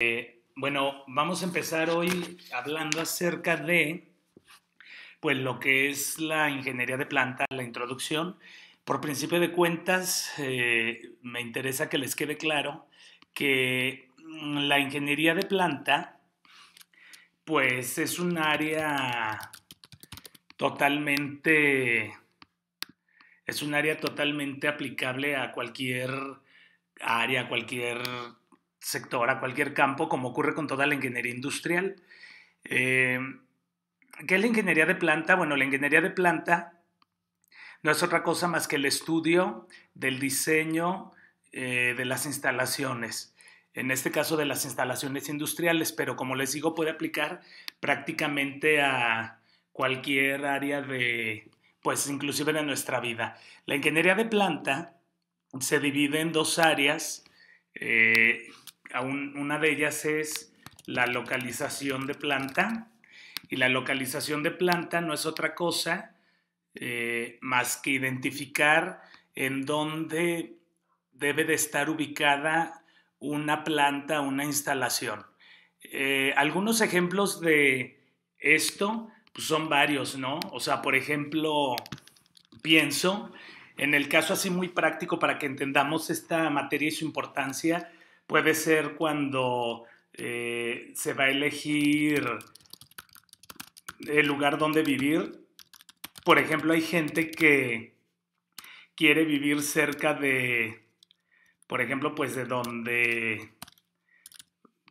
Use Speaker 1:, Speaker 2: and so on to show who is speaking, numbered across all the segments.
Speaker 1: Eh, bueno, vamos a empezar hoy hablando acerca de pues, lo que es la ingeniería de planta, la introducción. Por principio de cuentas, eh, me interesa que les quede claro que mm, la ingeniería de planta, pues es un área totalmente, es un área totalmente aplicable a cualquier área, cualquier sector, a cualquier campo, como ocurre con toda la ingeniería industrial. Eh, ¿Qué es la ingeniería de planta? Bueno, la ingeniería de planta no es otra cosa más que el estudio del diseño eh, de las instalaciones, en este caso de las instalaciones industriales, pero como les digo, puede aplicar prácticamente a cualquier área de, pues inclusive de nuestra vida. La ingeniería de planta se divide en dos áreas eh, una de ellas es la localización de planta. Y la localización de planta no es otra cosa eh, más que identificar en dónde debe de estar ubicada una planta, una instalación. Eh, algunos ejemplos de esto pues, son varios, ¿no? O sea, por ejemplo, pienso, en el caso así muy práctico para que entendamos esta materia y su importancia, puede ser cuando eh, se va a elegir el lugar donde vivir. Por ejemplo, hay gente que quiere vivir cerca de, por ejemplo, pues de donde,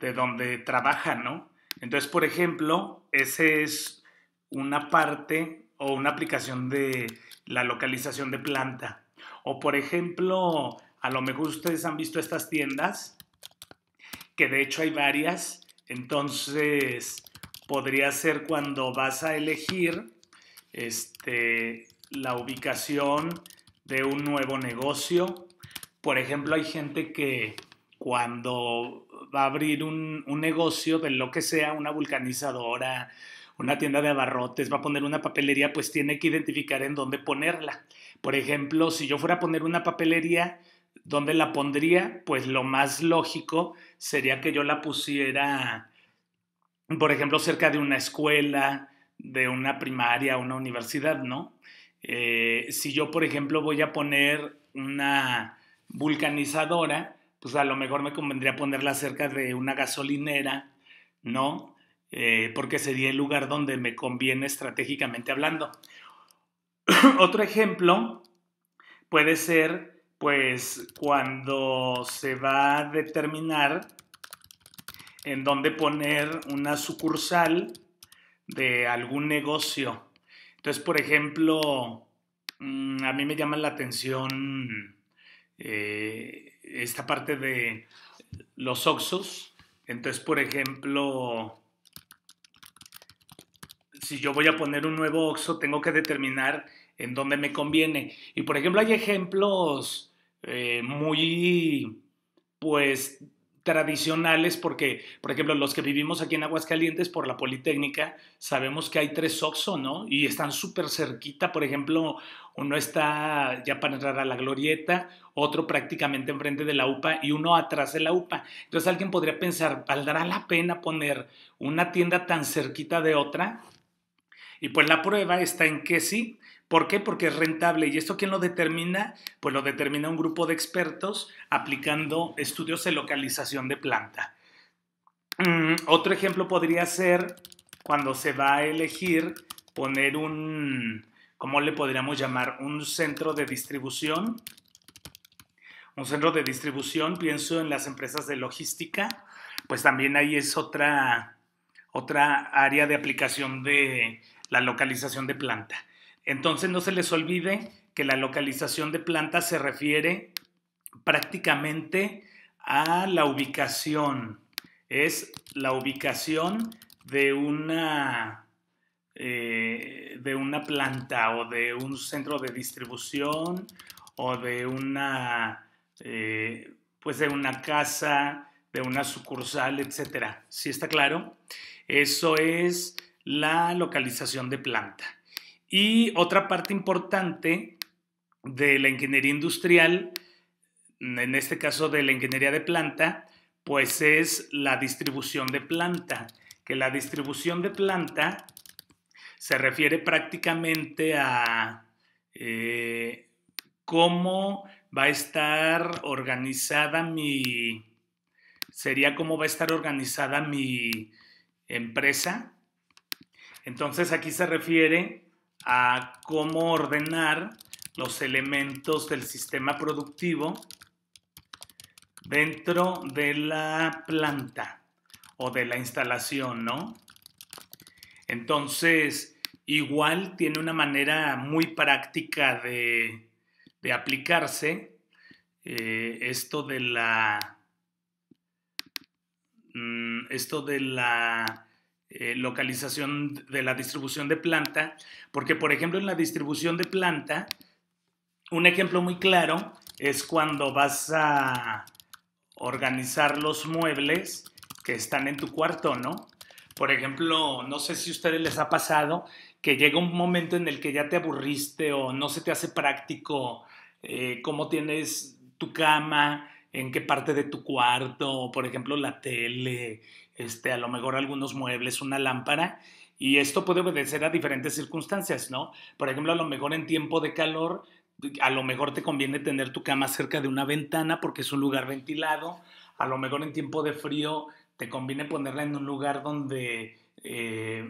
Speaker 1: de donde trabaja, ¿no? Entonces, por ejemplo, esa es una parte o una aplicación de la localización de planta. O, por ejemplo, a lo mejor ustedes han visto estas tiendas que de hecho hay varias. Entonces, podría ser cuando vas a elegir este, la ubicación de un nuevo negocio. Por ejemplo, hay gente que cuando va a abrir un, un negocio de lo que sea, una vulcanizadora, una tienda de abarrotes, va a poner una papelería, pues tiene que identificar en dónde ponerla. Por ejemplo, si yo fuera a poner una papelería, ¿Dónde la pondría? Pues lo más lógico sería que yo la pusiera, por ejemplo, cerca de una escuela, de una primaria, una universidad, ¿no? Eh, si yo, por ejemplo, voy a poner una vulcanizadora, pues a lo mejor me convendría ponerla cerca de una gasolinera, ¿no? Eh, porque sería el lugar donde me conviene estratégicamente hablando. Otro ejemplo puede ser pues cuando se va a determinar en dónde poner una sucursal de algún negocio. Entonces, por ejemplo, mm, a mí me llama la atención eh, esta parte de los Oxos. Entonces, por ejemplo, si yo voy a poner un nuevo Oxo, tengo que determinar en donde me conviene. Y por ejemplo, hay ejemplos eh, muy, pues, tradicionales, porque, por ejemplo, los que vivimos aquí en Aguascalientes por la Politécnica, sabemos que hay tres Oxxo, ¿no? Y están súper cerquita, por ejemplo, uno está ya para entrar a la Glorieta, otro prácticamente enfrente de la UPA y uno atrás de la UPA. Entonces alguien podría pensar, ¿valdrá la pena poner una tienda tan cerquita de otra? Y pues la prueba está en que sí, ¿Por qué? Porque es rentable. ¿Y esto quién lo determina? Pues lo determina un grupo de expertos aplicando estudios de localización de planta. Mm, otro ejemplo podría ser cuando se va a elegir poner un, ¿cómo le podríamos llamar? Un centro de distribución. Un centro de distribución, pienso en las empresas de logística, pues también ahí es otra, otra área de aplicación de la localización de planta. Entonces no se les olvide que la localización de planta se refiere prácticamente a la ubicación. Es la ubicación de una, eh, de una planta o de un centro de distribución o de una, eh, pues de una casa, de una sucursal, etc. ¿Sí está claro? Eso es la localización de planta. Y otra parte importante de la ingeniería industrial, en este caso de la ingeniería de planta, pues es la distribución de planta, que la distribución de planta se refiere prácticamente a eh, cómo va a estar organizada mi, sería cómo va a estar organizada mi empresa. Entonces aquí se refiere a cómo ordenar los elementos del sistema productivo dentro de la planta o de la instalación, ¿no? Entonces, igual tiene una manera muy práctica de, aplicarse eh, esto de la... Mm, esto de la eh, localización de la distribución de planta, porque por ejemplo en la distribución de planta, un ejemplo muy claro es cuando vas a organizar los muebles que están en tu cuarto, ¿no? Por ejemplo, no sé si a ustedes les ha pasado que llega un momento en el que ya te aburriste o no se te hace práctico eh, cómo tienes tu cama, en qué parte de tu cuarto, por ejemplo, la tele, este, a lo mejor algunos muebles, una lámpara, y esto puede obedecer a diferentes circunstancias, ¿no? Por ejemplo, a lo mejor en tiempo de calor, a lo mejor te conviene tener tu cama cerca de una ventana porque es un lugar ventilado, a lo mejor en tiempo de frío te conviene ponerla en un lugar donde eh,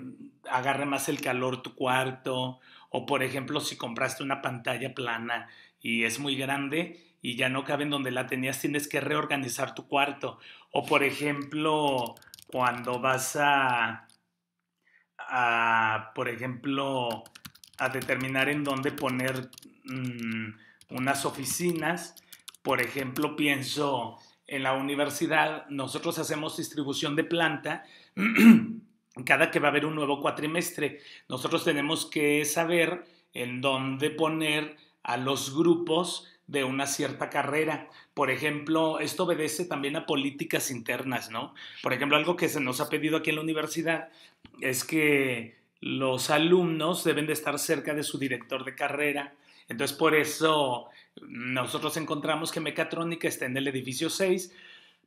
Speaker 1: agarre más el calor tu cuarto, o por ejemplo, si compraste una pantalla plana y es muy grande y ya no cabe en donde la tenías, tienes que reorganizar tu cuarto. O por ejemplo, cuando vas a, por ejemplo, a determinar en dónde poner mm, unas oficinas. Por ejemplo, pienso en la universidad, nosotros hacemos distribución de planta. Cada que va a haber un nuevo cuatrimestre, nosotros tenemos que saber en dónde poner a los grupos de una cierta carrera. Por ejemplo, esto obedece también a políticas internas, ¿no? Por ejemplo, algo que se nos ha pedido aquí en la universidad es que los alumnos deben de estar cerca de su director de carrera. Entonces, por eso nosotros encontramos que mecatrónica está en el edificio 6,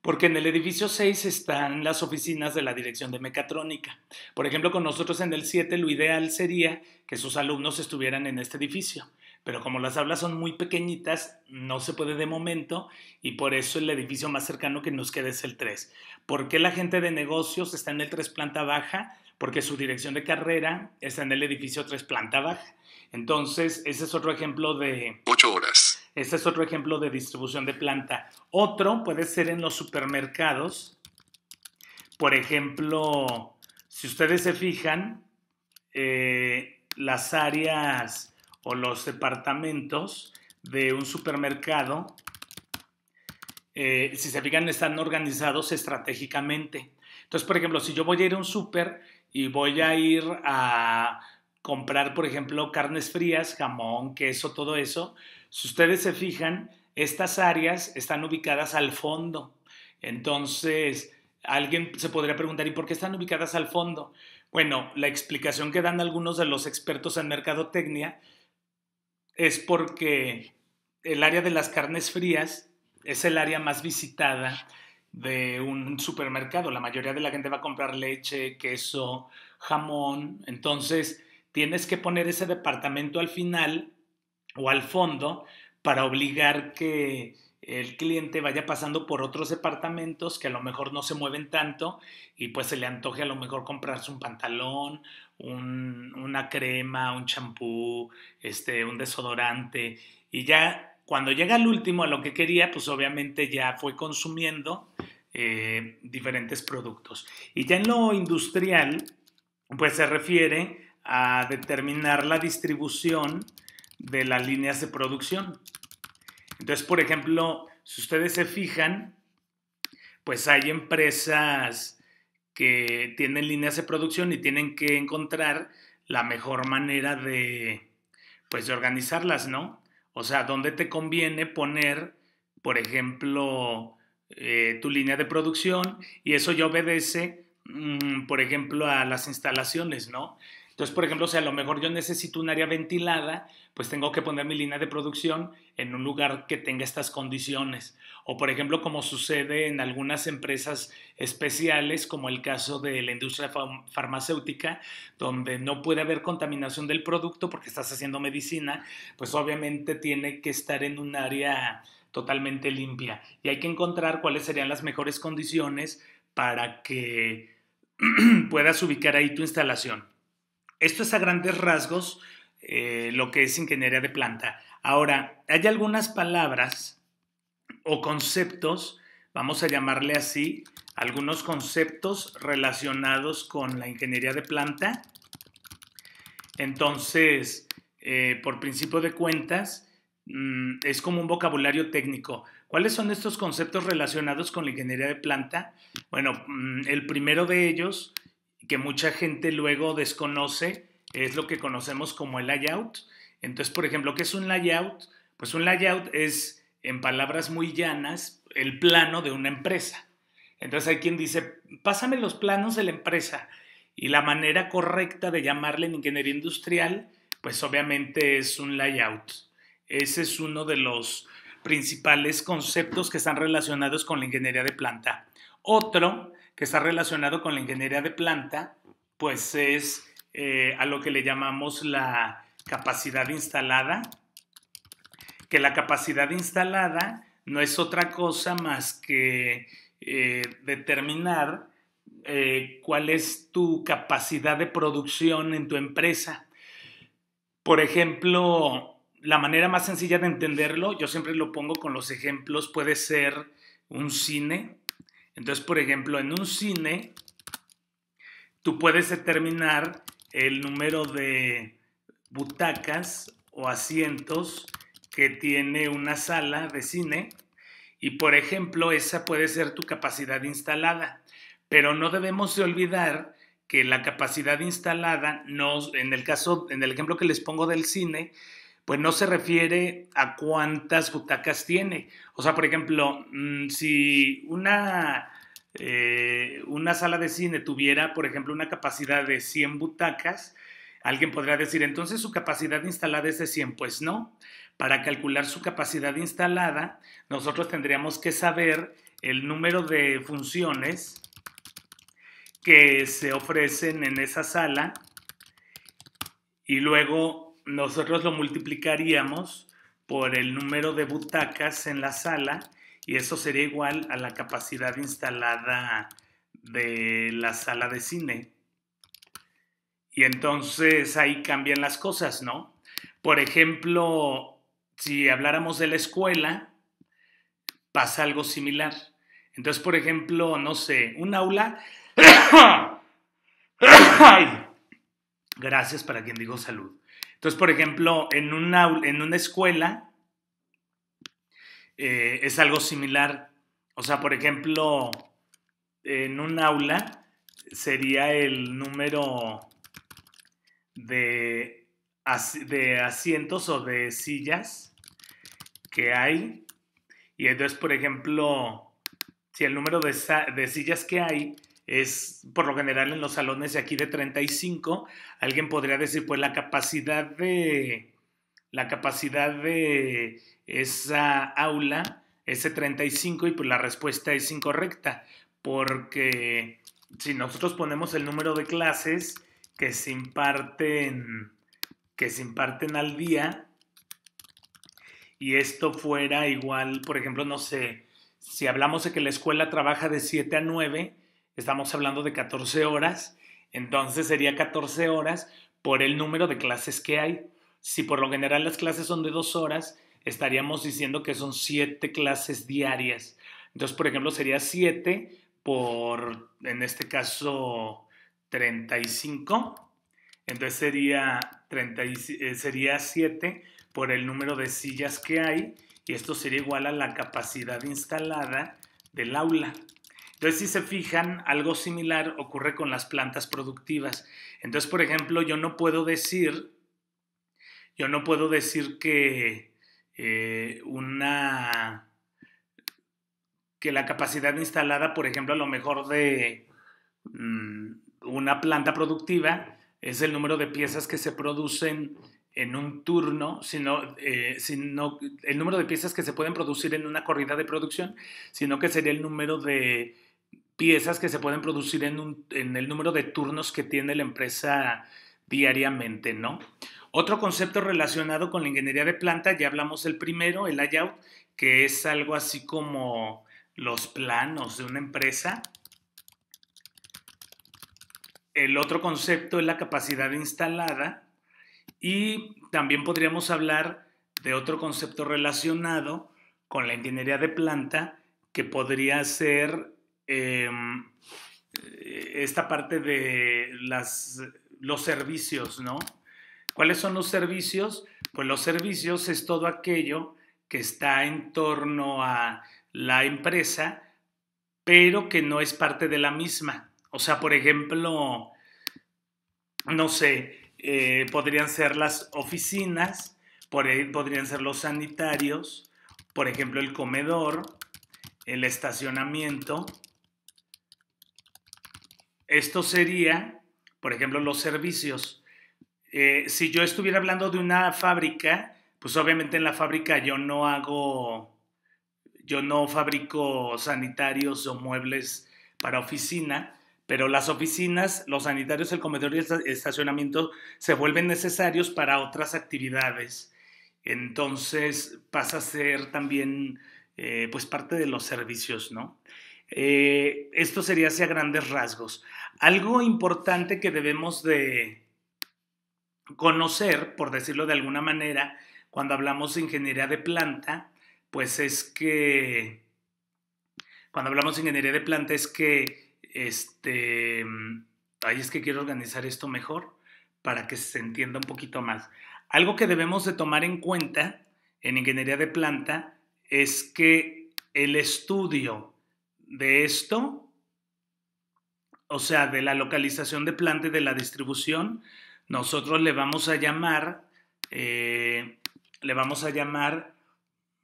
Speaker 1: porque en el edificio 6 están las oficinas de la dirección de mecatrónica. Por ejemplo, con nosotros en el 7 lo ideal sería que sus alumnos estuvieran en este edificio pero como las hablas son muy pequeñitas, no se puede de momento y por eso el edificio más cercano que nos queda es el 3. ¿Por qué la gente de negocios está en el 3 planta baja? Porque su dirección de carrera está en el edificio 3 planta baja. Entonces, ese es otro ejemplo de... 8 horas. Ese es otro ejemplo de distribución de planta. Otro puede ser en los supermercados. Por ejemplo, si ustedes se fijan, eh, las áreas o los departamentos de un supermercado, eh, si se fijan, están organizados estratégicamente. Entonces, por ejemplo, si yo voy a ir a un súper y voy a ir a comprar, por ejemplo, carnes frías, jamón, queso, todo eso, si ustedes se fijan, estas áreas están ubicadas al fondo. Entonces, alguien se podría preguntar, ¿y por qué están ubicadas al fondo? Bueno, la explicación que dan algunos de los expertos en mercadotecnia es porque el área de las carnes frías es el área más visitada de un supermercado. La mayoría de la gente va a comprar leche, queso, jamón. Entonces, tienes que poner ese departamento al final o al fondo para obligar que el cliente vaya pasando por otros departamentos que a lo mejor no se mueven tanto y pues se le antoje a lo mejor comprarse un pantalón, una crema, un champú, este, un desodorante y ya cuando llega al último a lo que quería, pues obviamente ya fue consumiendo eh, diferentes productos. Y ya en lo industrial, pues se refiere a determinar la distribución de las líneas de producción. Entonces, por ejemplo, si ustedes se fijan, pues hay empresas que tienen líneas de producción y tienen que encontrar la mejor manera de, pues, de organizarlas, ¿no? O sea, ¿dónde te conviene poner, por ejemplo, eh, tu línea de producción? Y eso ya obedece, mm, por ejemplo, a las instalaciones, ¿no? Entonces, por ejemplo, si sea, a lo mejor yo necesito un área ventilada, pues tengo que poner mi línea de producción en un lugar que tenga estas condiciones. O, por ejemplo, como sucede en algunas empresas especiales, como el caso de la industria farmacéutica, donde no puede haber contaminación del producto porque estás haciendo medicina, pues obviamente tiene que estar en un área totalmente limpia. Y hay que encontrar cuáles serían las mejores condiciones para que puedas ubicar ahí tu instalación. Esto es a grandes rasgos eh, lo que es ingeniería de planta. Ahora, hay algunas palabras o conceptos, vamos a llamarle así, algunos conceptos relacionados con la ingeniería de planta. Entonces, eh, por principio de cuentas, mm, es como un vocabulario técnico. ¿Cuáles son estos conceptos relacionados con la ingeniería de planta? Bueno, mm, el primero de ellos que mucha gente luego desconoce, es lo que conocemos como el layout. Entonces, por ejemplo, ¿qué es un layout? Pues un layout es, en palabras muy llanas, el plano de una empresa. Entonces hay quien dice, pásame los planos de la empresa. Y la manera correcta de llamarle en ingeniería industrial, pues obviamente es un layout. Ese es uno de los principales conceptos que están relacionados con la ingeniería de planta. Otro que está relacionado con la ingeniería de planta, pues es eh, a lo que le llamamos la capacidad instalada, que la capacidad instalada no es otra cosa más que eh, determinar eh, cuál es tu capacidad de producción en tu empresa. Por ejemplo, la manera más sencilla de entenderlo, yo siempre lo pongo con los ejemplos, puede ser un cine. Entonces, por ejemplo, en un cine, tú puedes determinar el número de butacas o asientos que tiene una sala de cine y, por ejemplo, esa puede ser tu capacidad instalada. Pero no debemos de olvidar que la capacidad instalada, no, en, el caso, en el ejemplo que les pongo del cine, pues no se refiere a cuántas butacas tiene. O sea, por ejemplo, mm, si una, eh, una sala de cine tuviera, por ejemplo, una capacidad de 100 butacas, alguien podría decir, entonces su capacidad instalada es de 100. Pues no. Para calcular su capacidad instalada, nosotros tendríamos que saber el número de funciones que se ofrecen en esa sala y luego nosotros lo multiplicaríamos por el número de butacas en la sala y eso sería igual a la capacidad instalada de la sala de cine. Y entonces ahí cambian las cosas, ¿no? Por ejemplo, si habláramos de la escuela, pasa algo similar. Entonces, por ejemplo, no sé, un aula... Gracias para quien digo salud. Entonces, por ejemplo, en una, en una escuela eh, es algo similar. O sea, por ejemplo, en un aula sería el número de, de asientos o de sillas que hay. Y entonces, por ejemplo, si el número de, de sillas que hay es por lo general en los salones de aquí de 35, alguien podría decir, pues la capacidad de la capacidad de esa aula ese 35 y pues la respuesta es incorrecta, porque si nosotros ponemos el número de clases que se imparten que se imparten al día y esto fuera igual, por ejemplo, no sé, si hablamos de que la escuela trabaja de 7 a 9, Estamos hablando de 14 horas, entonces sería 14 horas por el número de clases que hay. Si por lo general las clases son de dos horas, estaríamos diciendo que son siete clases diarias. Entonces, por ejemplo, sería 7 por, en este caso, 35. Entonces sería, eh, sería 7 por el número de sillas que hay y esto sería igual a la capacidad instalada del aula. Entonces, si se fijan, algo similar ocurre con las plantas productivas. Entonces, por ejemplo, yo no puedo decir, yo no puedo decir que eh, una que la capacidad instalada, por ejemplo, a lo mejor de mm, una planta productiva es el número de piezas que se producen en un turno, sino, eh, sino el número de piezas que se pueden producir en una corrida de producción, sino que sería el número de piezas que se pueden producir en, el número de turnos que tiene la empresa diariamente, ¿no? Otro concepto relacionado con la ingeniería de planta, ya hablamos el primero, el layout, que es algo así como los planos de una empresa. El otro concepto es la capacidad instalada y también podríamos hablar de otro concepto relacionado con la ingeniería de planta que podría ser Em, esta parte de los servicios, ¿no? ¿Cuáles son los servicios? Pues los servicios es todo aquello que está en torno a la empresa, pero que no es parte de la misma. O sea, por ejemplo, no sé, eh, podrían ser las oficinas, por, podrían ser los sanitarios, por ejemplo, el comedor, el estacionamiento, esto sería, por ejemplo, los servicios. Eh, si yo estuviera hablando de una fábrica, pues obviamente en la fábrica yo no hago, yo no fabrico sanitarios o muebles para oficina, pero las oficinas, los sanitarios, el comedor y el estacionamiento se vuelven necesarios para otras actividades. Entonces pasa a ser también eh, pues parte de los servicios, ¿no? Eh, esto sería hacia grandes rasgos. Algo importante que debemos de conocer, por decirlo de alguna manera, cuando hablamos de ingeniería de planta, pues es que cuando hablamos de ingeniería de planta es que este ahí es que quiero organizar esto mejor para que se entienda un poquito más. Algo que debemos de tomar en cuenta en ingeniería de planta es que el estudio de esto, o sea, de la localización de planta y de la distribución, nosotros le vamos a llamar, eh, le vamos a llamar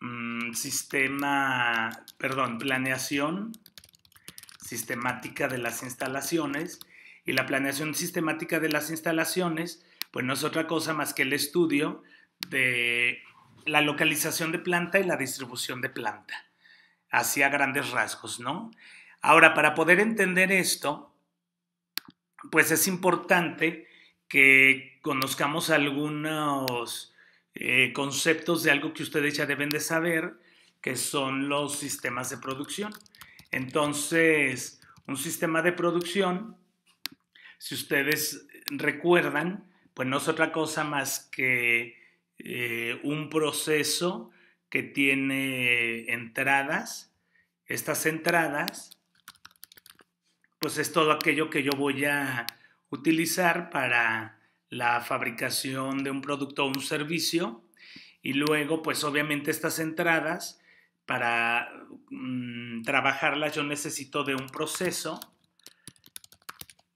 Speaker 1: mm, sistema, perdón, planeación sistemática de las instalaciones. Y la planeación sistemática de las instalaciones, pues no es otra cosa más que el estudio de la localización de planta y la distribución de planta hacia grandes rasgos, ¿no? Ahora, para poder entender esto, pues es importante que conozcamos algunos eh, conceptos de algo que ustedes ya deben de saber, que son los sistemas de producción. Entonces, un sistema de producción, si ustedes recuerdan, pues no es otra cosa más que eh, un proceso que tiene entradas. Estas entradas, pues es todo aquello que yo voy a utilizar para la fabricación de un producto o un servicio. Y luego, pues obviamente estas entradas, para mm, trabajarlas yo necesito de un proceso.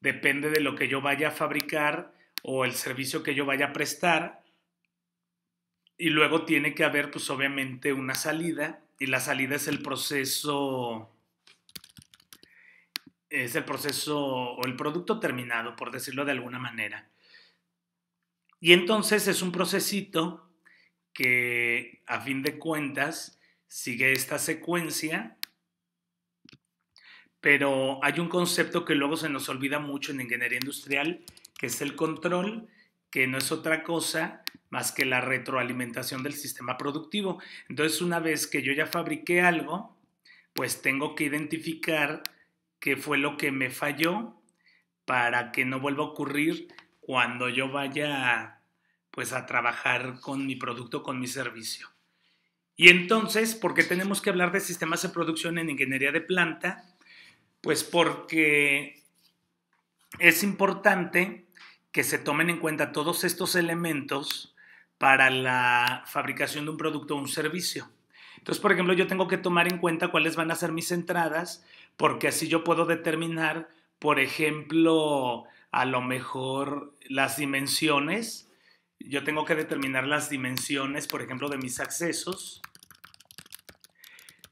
Speaker 1: Depende de lo que yo vaya a fabricar o el servicio que yo vaya a prestar y luego tiene que haber, pues obviamente, una salida. Y la salida es el proceso. Es el proceso o el producto terminado, por decirlo de alguna manera. Y entonces es un procesito que, a fin de cuentas, sigue esta secuencia, pero hay un concepto que luego se nos olvida mucho en ingeniería industrial, que es el control, que no es otra cosa más que la retroalimentación del sistema productivo. Entonces, una vez que yo ya fabriqué algo, pues tengo que identificar qué fue lo que me falló para que no vuelva a ocurrir cuando yo vaya pues a trabajar con mi producto, con mi servicio. Y entonces, ¿por qué tenemos que hablar de sistemas de producción en ingeniería de planta? Pues porque es importante que se tomen en cuenta todos estos elementos para la fabricación de un producto o un servicio. Entonces, por ejemplo, yo tengo que tomar en cuenta cuáles van a ser mis entradas, porque así yo puedo determinar, por ejemplo, a lo mejor las dimensiones. Yo tengo que determinar las dimensiones, por ejemplo, de mis accesos.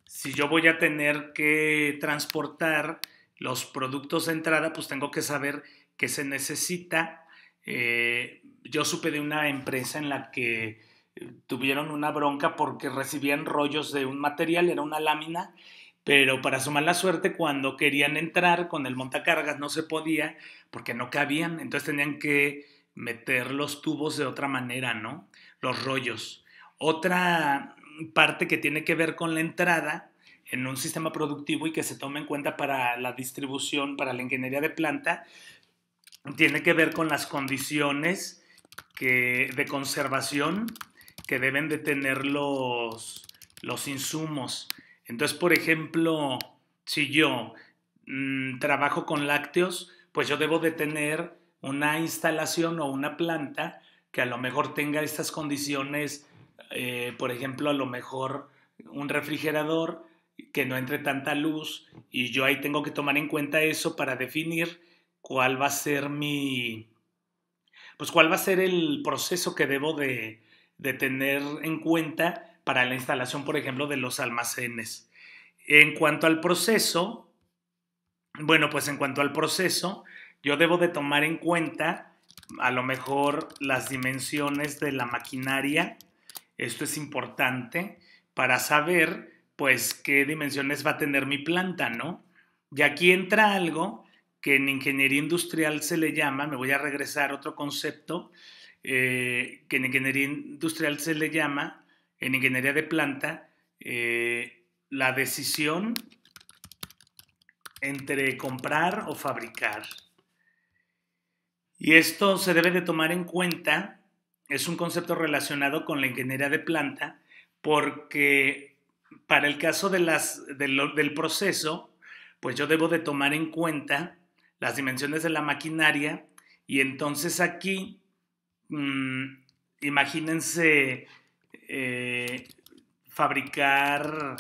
Speaker 1: Si yo voy a tener que transportar los productos de entrada, pues tengo que saber qué se necesita eh, yo supe de una empresa en la que eh, tuvieron una bronca porque recibían rollos de un material, era una lámina, pero para su mala suerte cuando querían entrar con el montacargas no se podía porque no cabían, entonces tenían que meter los tubos de otra manera, ¿no? Los rollos. Otra parte que tiene que ver con la entrada en un sistema productivo y que se toma en cuenta para la distribución, para la ingeniería de planta, tiene que ver con las condiciones que, de conservación que deben de tener los, los insumos. Entonces, por ejemplo, si yo mm, trabajo con lácteos, pues yo debo de tener una instalación o una planta que a lo mejor tenga estas condiciones, eh, por ejemplo, a lo mejor un refrigerador que no entre tanta luz y yo ahí tengo que tomar en cuenta eso para definir cuál va a ser mi, pues cuál va a ser el proceso que debo de, tener en cuenta para la instalación, por ejemplo, de los almacenes. En cuanto al proceso, bueno, pues en cuanto al proceso, yo debo de tomar en cuenta a lo mejor las dimensiones de la maquinaria. Esto es importante para saber, pues, qué dimensiones va a tener mi planta, ¿no? Y aquí entra algo en ingeniería industrial se le llama, me voy a regresar a otro concepto, eh, que en ingeniería industrial se le llama, en ingeniería de planta, eh, la decisión entre comprar o fabricar. Y esto se debe de tomar en cuenta, es un concepto relacionado con la ingeniería de planta, porque para el caso de las, del proceso, pues yo debo de tomar en cuenta las dimensiones de la maquinaria y entonces aquí, mm, imagínense eh, fabricar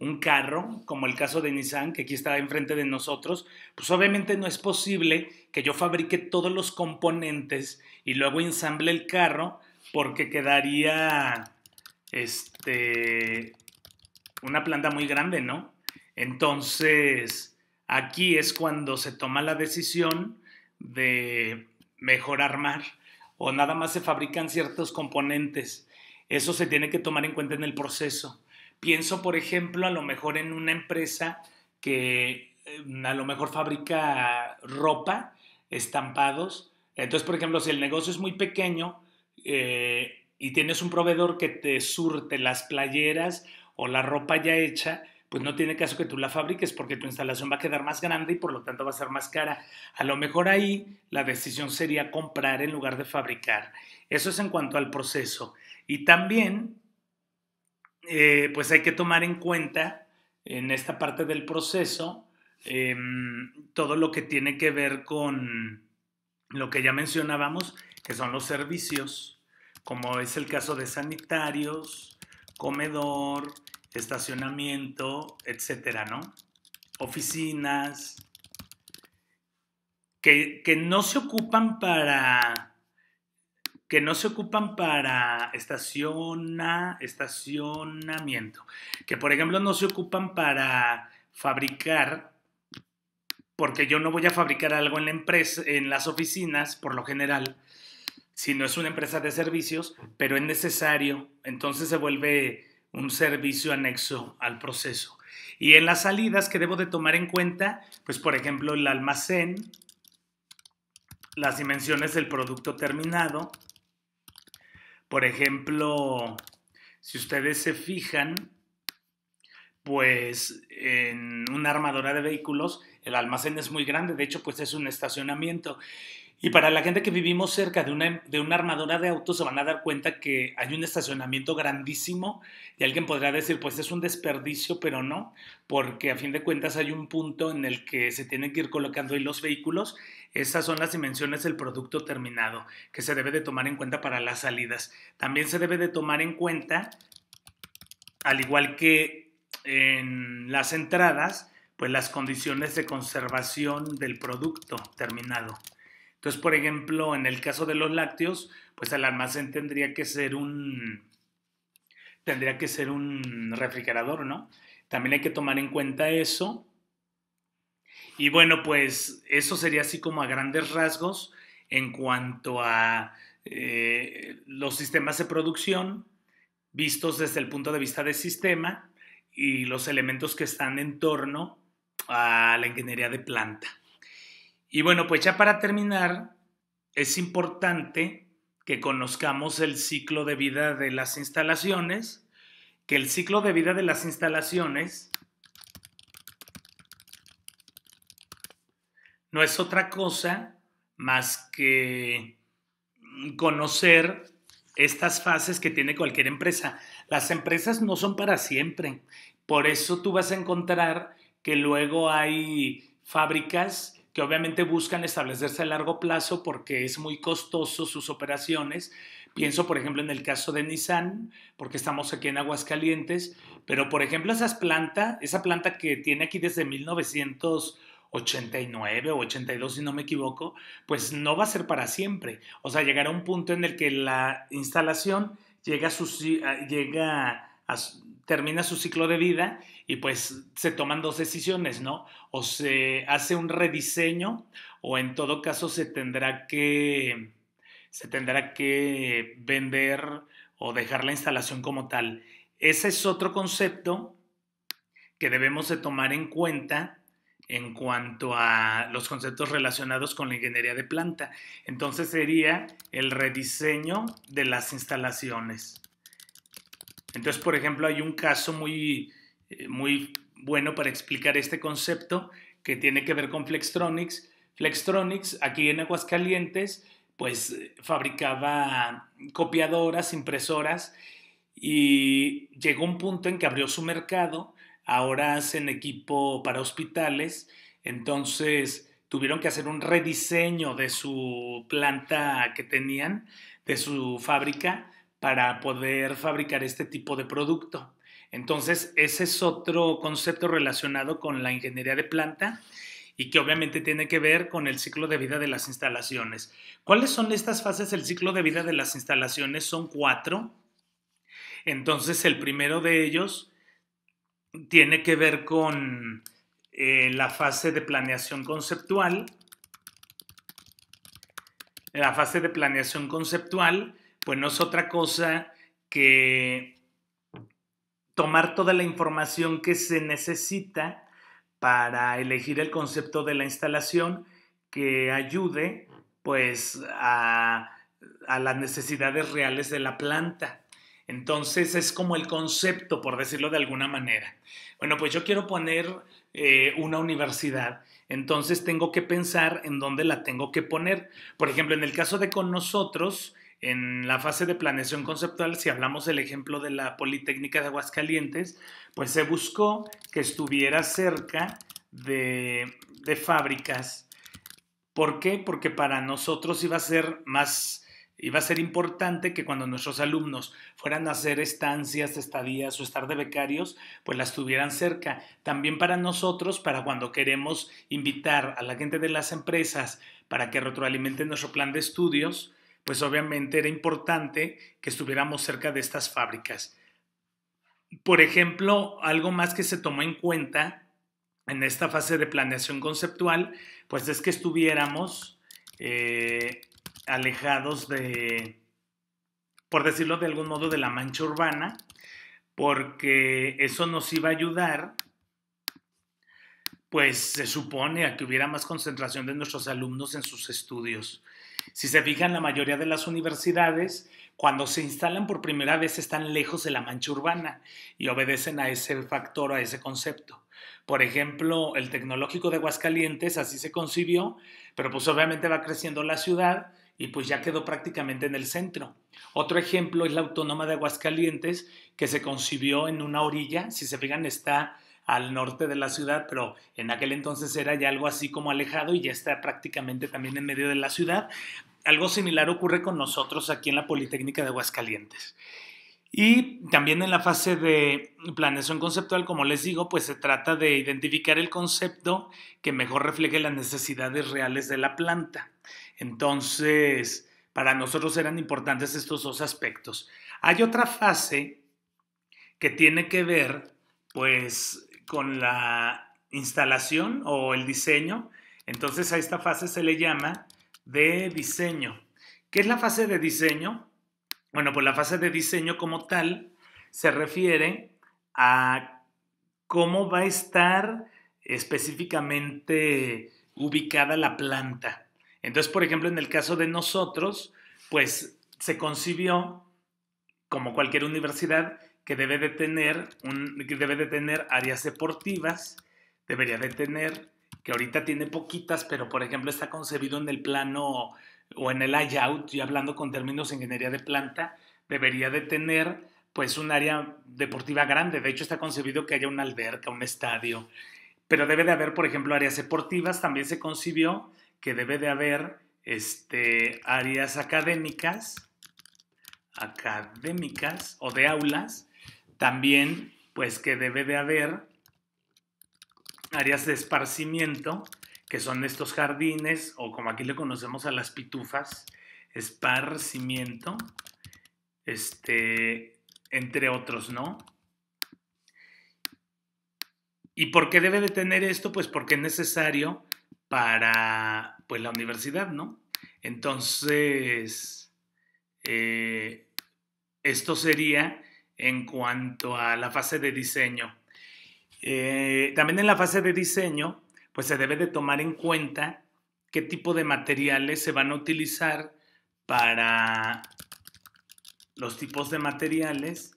Speaker 1: un carro, como el caso de Nissan, que aquí está enfrente de nosotros, pues obviamente no es posible que yo fabrique todos los componentes y luego ensamble el carro porque quedaría este, una planta muy grande, ¿no? Entonces, Aquí es cuando se toma la decisión de mejor armar o nada más se fabrican ciertos componentes. Eso se tiene que tomar en cuenta en el proceso. Pienso, por ejemplo, a lo mejor en una empresa que eh, a lo mejor fabrica ropa, estampados. Entonces, por ejemplo, si el negocio es muy pequeño eh, y tienes un proveedor que te surte las playeras o la ropa ya hecha, pues no tiene caso que tú la fabriques porque tu instalación va a quedar más grande y por lo tanto va a ser más cara. A lo mejor ahí la decisión sería comprar en lugar de fabricar. Eso es en cuanto al proceso. Y también, eh, pues hay que tomar en cuenta en esta parte del proceso em, todo lo que tiene que ver con lo que ya mencionábamos, que son los servicios, como es el caso de sanitarios, comedor, estacionamiento, etcétera, ¿no? Oficinas, que, no se ocupan para que no se ocupan para estaciona, estacionamiento, que por ejemplo no se ocupan para fabricar, porque yo no voy a fabricar algo en la empresa, en las oficinas, por lo general, si no es una empresa de servicios, pero es necesario, entonces se vuelve un servicio anexo al proceso. Y en las salidas que debo de tomar en cuenta, pues por ejemplo el almacén, las dimensiones del producto terminado. Por ejemplo, si ustedes se fijan, pues en una armadora de vehículos el almacén es muy grande, de hecho pues es un estacionamiento y para la gente que vivimos cerca de una, armadura de autos, se van a dar cuenta que hay un estacionamiento grandísimo y alguien podrá decir, pues es un desperdicio, pero no, porque a fin de cuentas hay un punto en el que se tienen que ir colocando ahí los vehículos. Esas son las dimensiones del producto terminado que se debe de tomar en cuenta para las salidas. También se debe de tomar en cuenta, al igual que en las entradas, pues las condiciones de conservación del producto terminado. Entonces, por ejemplo, en el caso de los lácteos, pues el almacén tendría que ser un tendría que ser un refrigerador, ¿no? También hay que tomar en cuenta eso. Y bueno, pues eso sería así como a grandes rasgos en cuanto a eh, los sistemas de producción vistos desde el punto de vista del sistema y los elementos que están en torno a la ingeniería de planta. Y bueno, pues ya para terminar, es importante que conozcamos el ciclo de vida de las instalaciones, que el ciclo de vida de las instalaciones no es otra cosa más que conocer estas fases que tiene cualquier empresa. Las empresas no son para siempre. Por eso tú vas a encontrar que luego hay fábricas que obviamente buscan establecerse a largo plazo porque es muy costoso sus operaciones. Pienso, por ejemplo, en el caso de Nissan, porque estamos aquí en Aguascalientes, pero por ejemplo esas planta, esa planta que tiene aquí desde 1989 o 82, si no me equivoco, pues no va a ser para siempre. O sea, llegará un punto en el que la instalación llega a, su llega termina su ciclo de vida y pues se toman dos decisiones, ¿no? O se hace un rediseño o en todo caso se tendrá que, se tendrá que vender o dejar la instalación como tal. Ese es otro concepto que debemos de tomar en cuenta en cuanto a los conceptos relacionados con la ingeniería de planta. Entonces sería el rediseño de las instalaciones. Entonces, por ejemplo, hay un caso muy, eh, muy bueno para explicar este concepto que tiene que ver con Flextronics. Flextronics, aquí en Aguascalientes, pues eh, fabricaba copiadoras, impresoras y llegó un punto en que abrió su mercado. Ahora hacen equipo para hospitales, entonces tuvieron que hacer un rediseño de su planta que tenían, de su fábrica para poder fabricar este tipo de producto. Entonces, ese es otro concepto relacionado con la ingeniería de planta y que obviamente tiene que ver con el ciclo de vida de las instalaciones. ¿Cuáles son estas fases del ciclo de vida de las instalaciones? Son cuatro. Entonces, el primero de ellos tiene que ver con eh, la fase de planeación conceptual. La fase de planeación conceptual pues no es otra cosa que tomar toda la información que se necesita para elegir el concepto de la instalación que ayude pues a, las necesidades reales de la planta. Entonces es como el concepto, por decirlo de alguna manera. Bueno, pues yo quiero poner eh, una universidad, entonces tengo que pensar en dónde la tengo que poner. Por ejemplo, en el caso de con nosotros, en la fase de planeación conceptual, si hablamos del ejemplo de la Politécnica de Aguascalientes, pues se buscó que estuviera cerca de, fábricas. ¿Por qué? Porque para nosotros iba a ser más, iba a ser importante que cuando nuestros alumnos fueran a hacer estancias, estadías o estar de becarios, pues las tuvieran cerca. También para nosotros, para cuando queremos invitar a la gente de las empresas para que retroalimenten nuestro plan de estudios, pues obviamente era importante que estuviéramos cerca de estas fábricas. Por ejemplo, algo más que se tomó en cuenta en esta fase de planeación conceptual, pues es que estuviéramos eh, alejados de, por decirlo de algún modo, de la mancha urbana, porque eso nos iba a ayudar, pues se supone, a que hubiera más concentración de nuestros alumnos en sus estudios. Si se fijan, la mayoría de las universidades, cuando se instalan por primera vez, están lejos de la mancha urbana y obedecen a ese factor, a ese concepto. Por ejemplo, el tecnológico de Aguascalientes, así se concibió, pero pues obviamente va creciendo la ciudad y pues ya quedó prácticamente en el centro. Otro ejemplo es la Autónoma de Aguascalientes, que se concibió en una orilla, si se fijan, está al norte de la ciudad, pero en aquel entonces era ya algo así como alejado y ya está prácticamente también en medio de la ciudad. Algo similar ocurre con nosotros aquí en la Politécnica de Aguascalientes. Y también en la fase de planeación conceptual, como les digo, pues se trata de identificar el concepto que mejor refleje las necesidades reales de la planta. Entonces, para nosotros eran importantes estos dos aspectos. Hay otra fase que tiene que ver, pues, con la instalación o el diseño. Entonces a esta fase se le llama de diseño. ¿Qué es la fase de diseño? Bueno, pues la fase de diseño como tal se refiere a cómo va a estar específicamente ubicada la planta. Entonces, por ejemplo, en el caso de nosotros, pues se concibió, como cualquier universidad, que debe de tener, debe áreas deportivas, debería de tener, que ahorita tiene poquitas, pero por ejemplo está concebido en el plano o en el layout, y hablando con términos de ingeniería de planta, debería de tener pues un área deportiva grande. De hecho está concebido que haya una alberca, un estadio, pero debe de haber, por ejemplo, áreas deportivas. También se concibió que debe de haber este, áreas académicas, académicas o de aulas también, pues que debe de haber áreas de esparcimiento, que son estos jardines, o como aquí le conocemos a las pitufas, esparcimiento, este, entre otros, ¿no? ¿Y por qué debe de tener esto? Pues porque es necesario para pues, la universidad, ¿no? Entonces, eh, esto sería en cuanto a la fase de diseño. Eh, también en la fase de diseño, pues se debe de tomar en cuenta qué tipo de materiales se van a utilizar para los tipos de materiales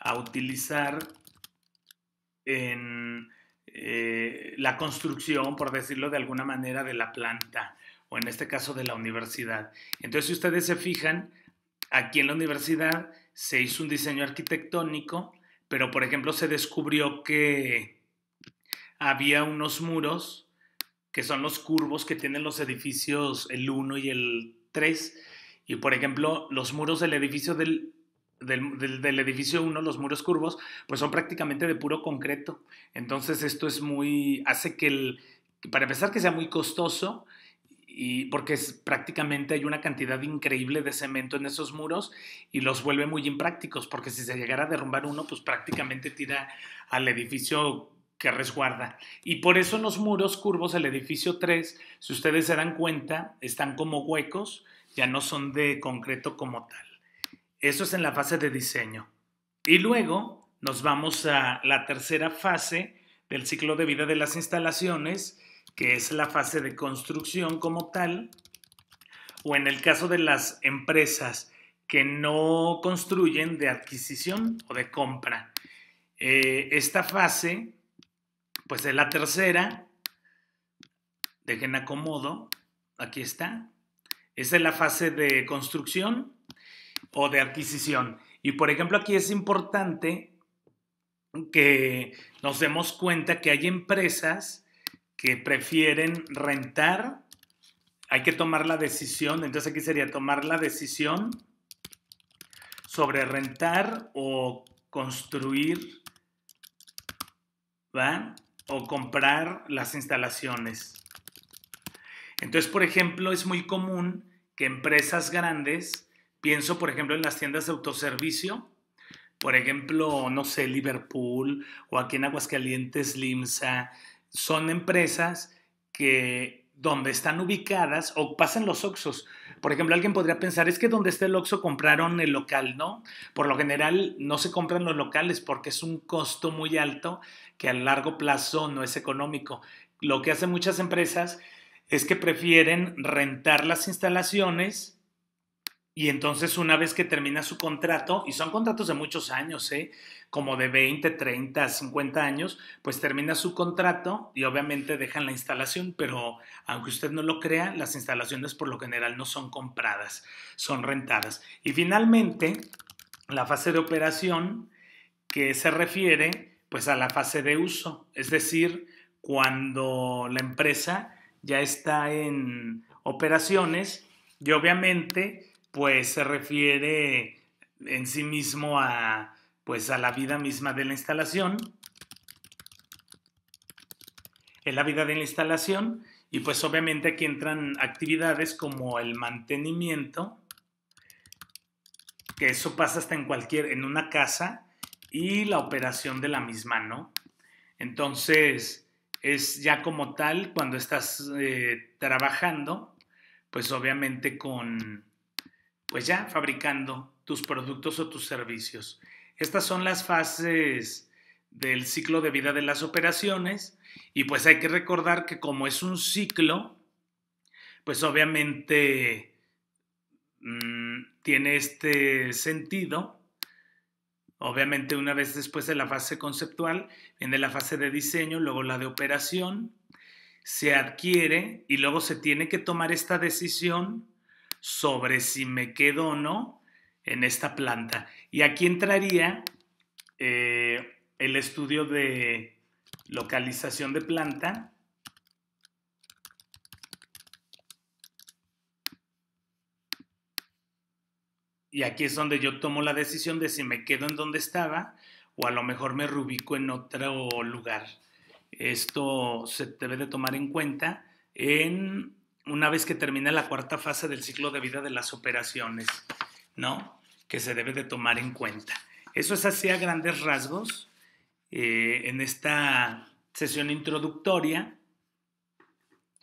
Speaker 1: a utilizar en eh, la construcción, por decirlo de alguna manera, de la planta o en este caso de la universidad. Entonces, si ustedes se fijan, aquí en la universidad se hizo un diseño arquitectónico, pero por ejemplo se descubrió que había unos muros que son los curvos que tienen los edificios el 1 y el 3. Y por ejemplo, los muros del edificio del, edificio 1, los muros curvos, pues son prácticamente de puro concreto. Entonces esto es muy, hace que el, para empezar que sea muy costoso y porque prácticamente hay una cantidad increíble de cemento en esos muros y los vuelve muy imprácticos, porque si se llegara a derrumbar uno, pues prácticamente tira al edificio que resguarda. Y por eso los muros curvos, el edificio 3, si ustedes se dan cuenta, están como huecos, ya no son de concreto como tal. Eso es en la fase de diseño. Y luego nos vamos a la tercera fase del ciclo de vida de las instalaciones, que es la fase de construcción como tal, o en el caso de las empresas que no construyen de adquisición o de compra. Eh, esta fase, pues es la tercera, dejen acomodo, aquí está, esa es la fase de construcción o de adquisición. Y por ejemplo, aquí es importante que nos demos cuenta que hay empresas que prefieren rentar, hay que tomar la decisión, entonces aquí sería tomar la decisión sobre rentar o construir, O comprar las instalaciones. Entonces, por ejemplo, es muy común que empresas grandes, pienso por ejemplo en las tiendas de autoservicio, por ejemplo, no sé, Liverpool o aquí en Aguascalientes, Limsa, son empresas que donde están ubicadas o pasan los Oxos. Por ejemplo, alguien podría pensar, es que donde está el oxo compraron el local, ¿no? Por lo general no se compran los locales porque es un costo muy alto que a largo plazo no es económico. Lo que hacen muchas empresas es que prefieren rentar las instalaciones y entonces una vez que termina su contrato, y son contratos de muchos años, ¿eh? como de 20, 30, 50 años, pues termina su contrato y obviamente dejan la instalación, pero aunque usted no lo crea, las instalaciones por lo general no son compradas, son rentadas. Y finalmente, la fase de operación que se refiere pues a la fase de uso, es decir, cuando la empresa ya está en operaciones y obviamente pues se refiere en sí mismo a, pues, a la vida misma de la instalación. en la vida de la instalación y pues obviamente aquí entran actividades como el mantenimiento, que eso pasa hasta en cualquier, en una casa, y la operación de la misma, ¿no? Entonces, es ya como tal cuando estás eh, trabajando, pues obviamente con, pues ya fabricando tus productos o tus servicios. Estas son las fases del ciclo de vida de las operaciones y pues hay que recordar que como es un ciclo, pues obviamente mm, tiene este sentido. Obviamente una vez después de la fase conceptual viene la fase de diseño, luego la de operación, se adquiere y luego se tiene que tomar esta decisión sobre si me quedo o no en esta planta. Y aquí entraría eh, el estudio de localización de planta. Y aquí es donde yo tomo la decisión de si me quedo en donde estaba o a lo mejor me reubico en otro lugar. Esto se debe de tomar en cuenta en una vez que termina la cuarta fase del ciclo de vida de las operaciones, ¿no? Que se debe de tomar en cuenta. Eso es así a grandes rasgos eh, en esta sesión introductoria.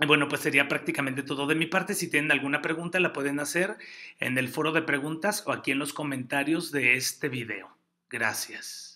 Speaker 1: Bueno, pues sería prácticamente todo de mi parte. Si tienen alguna pregunta, la pueden hacer en el foro de preguntas o aquí en los comentarios de este video. Gracias.